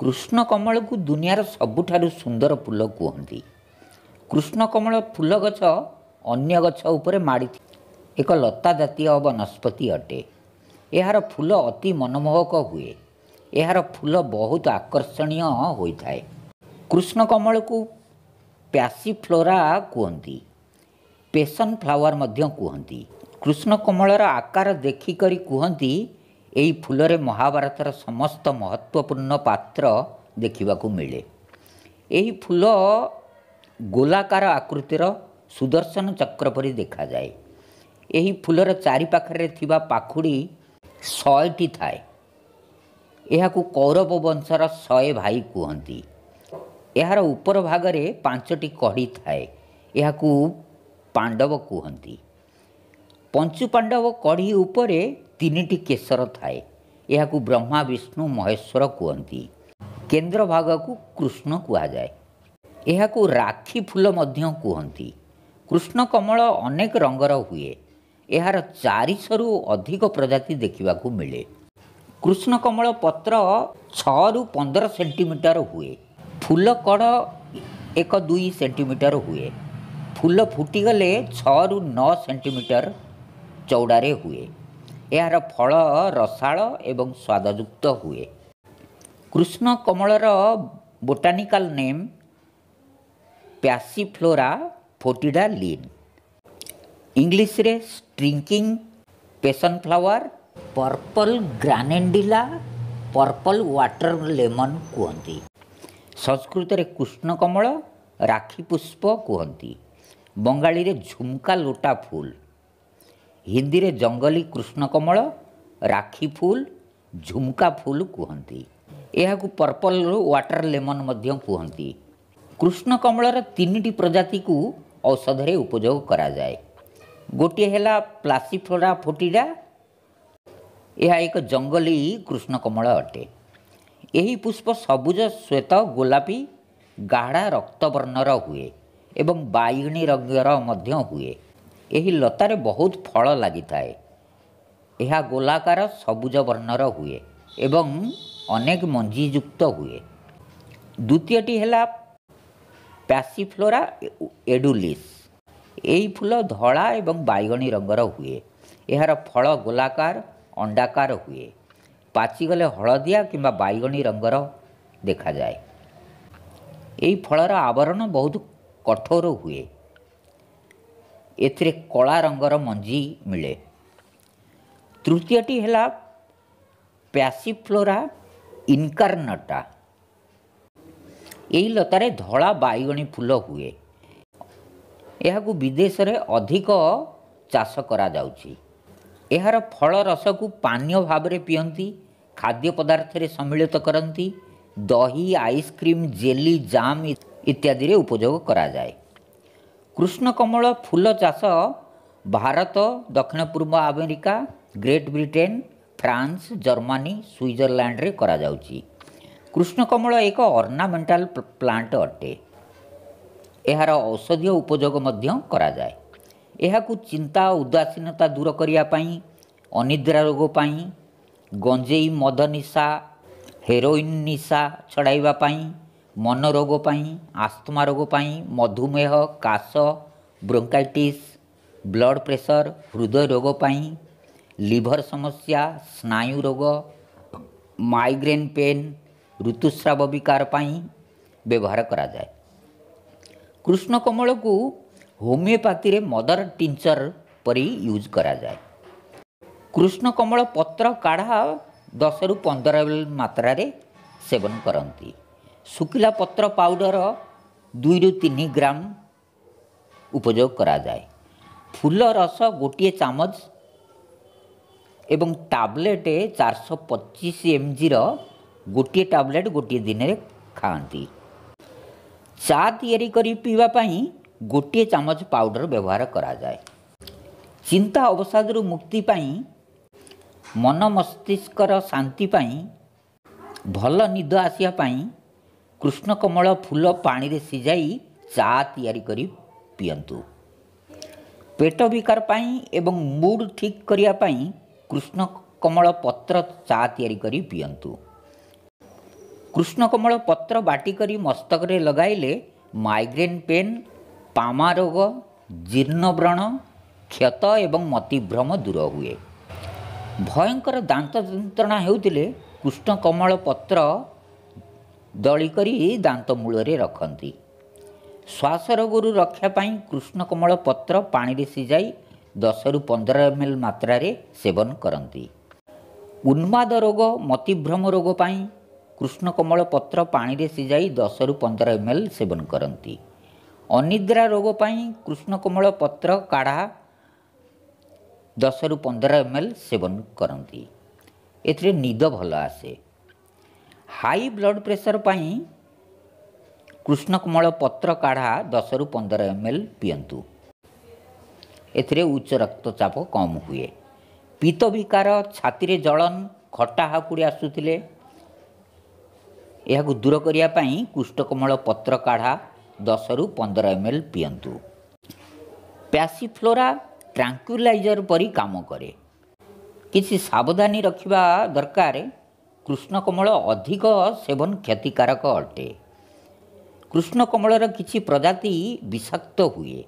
କୃଷ୍ଣ କମଳକୁ ଦୁନିଆର ସବୁଠାରୁ ସୁନ୍ଦର ଫୁଲ କୁହନ୍ତି କୃଷ୍ଣ କମଳ ଫୁଲ ଗଛ ଅନ୍ୟ ଗଛ ଉପରେ ମାଡ଼ି ଏକ ଲତା ଜାତୀୟ ବନସ୍ପତି ଅଟେ ଏହାର ଫୁଲ ଅତି ମନମୋହକ ହୁଏ ଏହାର ଫୁଲ ବହୁତ ଆକର୍ଷଣୀୟ ହୋଇଥାଏ କୃଷ୍ଣ କମଳକୁ ପ୍ୟାସିଫ୍ଲୋରା କୁହନ୍ତି ପେସନ୍ ଫ୍ଲାୱାର୍ ମଧ୍ୟ କୁହନ୍ତି କୃଷ୍ଣ କମଳର ଆକାର ଦେଖିକରି କୁହନ୍ତି ଏହି ଫୁଲରେ ମହାଭାରତର ସମସ୍ତ ମହତ୍ତ୍ୱପୂର୍ଣ୍ଣ ପାତ୍ର ଦେଖିବାକୁ ମିଳେ ଏହି ଫୁଲ ଗୋଲାକାର ଆକୃତିର ସୁଦର୍ଶନ ଚକ୍ର ପରି ଦେଖାଯାଏ ଏହି ଫୁଲର ଚାରିପାଖରେ ଥିବା ପାଖୁଡ଼ି ଶହେଟି ଥାଏ ଏହାକୁ କୌରବ ବଂଶର ଶହେ ଭାଇ କୁହନ୍ତି ଏହାର ଉପର ଭାଗରେ ପାଞ୍ଚଟି କଢ଼ି ଥାଏ ଏହାକୁ ପାଣ୍ଡବ କୁହନ୍ତି ପଞ୍ଚୁପାଣ୍ଡବ କଢ଼ି ଉପରେ ତିନିଟି କେଶର ଥାଏ ଏହାକୁ ବ୍ରହ୍ମା ବିଷ୍ଣୁ ମହେଶ୍ୱର କୁହନ୍ତି କେନ୍ଦ୍ର ଭାଗକୁ କୃଷ୍ଣ କୁହାଯାଏ ଏହାକୁ ରାକ୍ଷୀ ଫୁଲ ମଧ୍ୟ କୁହନ୍ତି କୃଷ୍ଣ କମଳ ଅନେକ ରଙ୍ଗର ହୁଏ ଏହାର ଚାରିଶହରୁ ଅଧିକ ପ୍ରଜାତି ଦେଖିବାକୁ ମିଳେ କୃଷ୍ଣ କମଳ ପତ୍ର ଛଅରୁ ପନ୍ଦର ସେଣ୍ଟିମିଟର ହୁଏ ଫୁଲ କଡ଼ ଏକ ଦୁଇ ସେଣ୍ଟିମିଟର ହୁଏ ଫୁଲ ଫୁଟିଗଲେ ଛଅରୁ ନଅ ସେଣ୍ଟିମିଟର ଚଉଡ଼ାରେ ହୁଏ ଏହାର ଫଳ ରସାଳ ଏବଂ ସ୍ୱାଦଯୁକ୍ତ ହୁଏ କୃଷ୍ଣ କମଳର botanical name Passiflora foetida Linn ଇଂଲିଶରେ stinking passion flower purple granadilla purple water lemon କୁହନ୍ତି ସଂସ୍କୃତରେ କୃଷ୍ଣ କମଳ ରାକ୍ଷୀ ପୁଷ୍ପ କୁହନ୍ତି ବଙ୍ଗାଳୀରେ ଝୁମକା ଲୋଟା ଫୁଲ୍ ହିନ୍ଦୀରେ ଜଙ୍ଗଲୀ କୃଷ୍ଣକମଳ ରାକ୍ଷୀ ଫୁଲ ଝୁମକା ଫୁଲ କୁହନ୍ତି ଏହାକୁ ପର୍ପଲରୁ ୱାଟର ଲେମନ୍ ମଧ୍ୟ କୁହନ୍ତି କୃଷ୍ଣକମଳର ତିନିଟି ପ୍ରଜାତିକୁ ଔଷଧରେ ଉପଯୋଗ କରାଯାଏ ଗୋଟିଏ ହେଲା ପ୍ଲାସିଫ୍ଲୋରା ଫୋଟିଡ଼ା ଏହା ଏକ ଜଙ୍ଗଲୀ କୃଷ୍ଣକମଳ ଅଟେ ଏହି ପୁଷ୍ପ ସବୁଜ ଶ୍ୱେତ ଗୋଲାପି ଗାଢ଼ା ରକ୍ତବର୍ଣ୍ଣର ହୁଏ ଏବଂ ବାଇଗଣୀ ରଙ୍ଗର ମଧ୍ୟ ହୁଏ ଏହି ଲତାରେ ବହୁତ ଫଳ ଲାଗିଥାଏ ଏହା ଗୋଲାକାର ସବୁଜ ବର୍ଣ୍ଣର ହୁଏ ଏବଂ ଅନେକ ମଞ୍ଜିଯୁକ୍ତ ହୁଏ ଦ୍ୱିତୀୟଟି ହେଲା ପ୍ୟାସିଫ୍ଲୋରା ଏଡୁଲିସ୍ ଏହି ଫୁଲ ଧଳା ଏବଂ ବାଇଗଣୀ ରଙ୍ଗର ହୁଏ ଏହାର ଫଳ ଗୋଲାକାର ଅଣ୍ଡାକାର ହୁଏ ପାଚିଗଲେ ହଳଦିଆ କିମ୍ବା ବାଇଗଣୀ ରଙ୍ଗର ଦେଖାଯାଏ ଏହି ଫଳର ଆବରଣ ବହୁତ କଠୋର ହୁଏ ଏଥିରେ କଳା ରଙ୍ଗର ମଞ୍ଜି ମିଳେ ତୃତୀୟଟି ହେଲା ପ୍ୟାସିଫ୍ଲୋରା ଇନକାର୍ନଟା ଏହି ଲତାରେ ଧଳା ବାଇଗଣୀ ଫୁଲ ହୁଏ ଏହାକୁ ବିଦେଶରେ ଅଧିକ ଚାଷ କରାଯାଉଛି ଏହାର ଫଳ ରସକୁ ପାନୀୟ ଭାବରେ ପିଅନ୍ତି ଖାଦ୍ୟ ପଦାର୍ଥରେ ସମ୍ମିଳିତ କରନ୍ତି ଦହି ଆଇସ୍କ୍ରିମ୍ ଜେଲି ଜାମ୍ ଇତ୍ୟାଦିରେ ଉପଯୋଗ କରାଯାଏ କୃଷ୍ଣକମଳ ଫୁଲ ଚାଷ ଭାରତ ଦକ୍ଷିଣ ପୂର୍ବ America Great Britain France Germany ସୁଇଜରଲ୍ୟାଣ୍ଡରେ କରାଯାଉଛି କୃଷ୍ଣକମଳ ଏକ ଅର୍ଣ୍ଣାମେଣ୍ଟାଲ ପ୍ଲାଣ୍ଟ ଅଟେ ଏହାର ଔଷଧୀୟ ଉପଯୋଗ ମଧ୍ୟ କରାଯାଏ ଏହାକୁ ଚିନ୍ତା ଉଦାସୀନତା ଦୂର କରିବା ପାଇଁ ଅନିଦ୍ରା ରୋଗ ପାଇଁ ଗଞ୍ଜେଇ ମଦ ନିଶା ହେରୋଇନ୍ ନିଶା ଛଡ଼ାଇବା ପାଇଁ ମନ ରୋଗ ପାଇଁ ଆସ୍ଥମା ରୋଗ ପାଇଁ ମଧୁମେହ କାଶ ବ୍ରୋଙ୍କାଇଟିସ୍ ବ୍ଲଡ଼ ପ୍ରେସର ହୃଦୟ ରୋଗ ପାଇଁ ଲିଭର ସମସ୍ୟା ସ୍ନାୟୁ ରୋଗ ମାଇଗ୍ରେନ୍ ପେନ୍ ଋତୁସ୍ରାବ ବିକାର ପାଇଁ ବ୍ୟବହାର କରାଯାଏ କୃଷ୍ଣ କମଳକୁ ହୋମିଓପାଥିରେ ମଦର ଟିଞ୍ଚର ପରି ୟୁଜ୍ କରାଯାଏ କୃଷ୍ଣ କମଳ ପତ୍ର କାଢ଼ା ଦଶରୁ ପନ୍ଦର ମାତ୍ରାରେ ସେବନ କରନ୍ତି ଶୁଖିଲା ପତ୍ର ପାଉଡ଼ର ଦୁଇରୁ ତିନି ଗ୍ରାମ ଉପଯୋଗ କରାଯାଏ ଫୁଲ ରସ ଗୋଟିଏ ଚାମଚ ଏବଂ ଟାବଲେଟ୍ ଚାରିଶହ ପଚିଶ ଏମ୍ ଜିର ଗୋଟିଏ ଟାବଲେଟ୍ ଗୋଟିଏ ଦିନରେ ଖାଆନ୍ତି ଚା ତିଆରି କରି ପିଇବା ପାଇଁ ଗୋଟିଏ ଚାମଚ ପାଉଡ଼ର ବ୍ୟବହାର କରାଯାଏ ଚିନ୍ତା ଅବସାଦରୁ ମୁକ୍ତି ପାଇଁ ମନ ମସ୍ତିଷ୍କର ଶାନ୍ତି ପାଇଁ ଭଲ ନିଦ ଆସିବା ପାଇଁ କୃଷ୍ଣକମଳ ଫୁଲ ପାଣିରେ ସିଝାଇ ଚା ତିଆରି କରି ପିଅନ୍ତୁ ପେଟ ବିକାର ପାଇଁ ଏବଂ ମୁଡ଼୍ ଠିକ୍ କରିବା ପାଇଁ କୃଷ୍ଣକମଳ ପତ୍ର ଚା ତିଆରି କରି ପିଅନ୍ତୁ କୃଷ୍ଣକମଳ ପତ୍ର ବାଟିକରି ମସ୍ତକରେ ଲଗାଇଲେ ମାଇଗ୍ରେନ୍ ପେନ୍ ପାମା ରୋଗ ଜୀର୍ଣ୍ଣବ୍ରଣ କ୍ଷତ ଏବଂ ମତିଭ୍ରମ ଦୂର ହୁଏ ଭୟଙ୍କର ଦାନ୍ତ ଯନ୍ତ୍ରଣା ହେଉଥିଲେ କୃଷ୍ଣକମଳ ପତ୍ର ଦଳି କରି ଦାନ୍ତ ମୂଳରେ ରଖନ୍ତି ଶ୍ୱାସ ରୋଗରୁ ରକ୍ଷା ପାଇଁ କୃଷ୍ଣ କମଳ ପତ୍ର ପାଣିରେ ସିଝାଇ ଦଶରୁ ପନ୍ଦର ଏମ୍ ଏଲ୍ ମାତ୍ରାରେ ସେବନ କରନ୍ତି ଉନ୍ମାଦ ରୋଗ ମତିଭ୍ରମ ରୋଗ ପାଇଁ କୃଷ୍ଣ କମଳ ପତ୍ର ପାଣିରେ ସିଝାଇ ଦଶରୁ ପନ୍ଦର ଏମ୍ ଏଲ୍ ସେବନ କରନ୍ତି ଅନିଦ୍ରା ରୋଗ ପାଇଁ କୃଷ୍ଣ କମଳ ପତ୍ର କାଢ଼ା ଦଶରୁ ପନ୍ଦର ଏମ୍ ଏଲ୍ ସେବନ କରନ୍ତି ଏଥିରେ ନିଦ ଭଲ ଆସେ ହାଇ ବ୍ଲଡ଼୍ ପ୍ରେସର ପାଇଁ କୃଷ୍ଣକମଳ ପତ୍ର କାଢ଼ା ଦଶରୁ ପନ୍ଦର ଏମ୍ ଏଲ୍ ପିଅନ୍ତୁ ଏଥିରେ ଉଚ୍ଚ ରକ୍ତଚାପ କମ୍ ହୁଏ ପିତବିକାର ଛାତିରେ ଜଳନ ଖଟା ହାକୁଡ଼ି ଆସୁଥିଲେ ଏହାକୁ ଦୂର କରିବା ପାଇଁ କୃଷ୍ଣକମଳ ପତ୍ର କାଢ଼ା ଦଶରୁ ପନ୍ଦର ଏମ୍ ଏଲ୍ ପିଅନ୍ତୁ ପ୍ୟାସିଫ୍ଲୋରା ଟ୍ରାଙ୍କୁଲାଇଜର୍ ପରି କାମ କରେ କିଛି ସାବଧାନୀ ରଖିବା ଦରକାର କୃଷ୍ଣକମଳ ଅଧିକ ସେବନ କ୍ଷତିକାରକ ଅଟେ କୃଷ୍ଣକମଳର କିଛି ପ୍ରଜାତି ବିଷାକ୍ତ ହୁଏ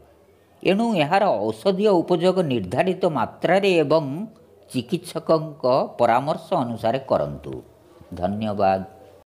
ଏଣୁ ଏହାର ଔଷଧୀୟ ଉପଯୋଗ ନିର୍ଦ୍ଧାରିତ ମାତ୍ରାରେ ଏବଂ ଚିକିତ୍ସକଙ୍କ ପରାମର୍ଶ ଅନୁସାରେ କରନ୍ତୁ ଧନ୍ୟବାଦ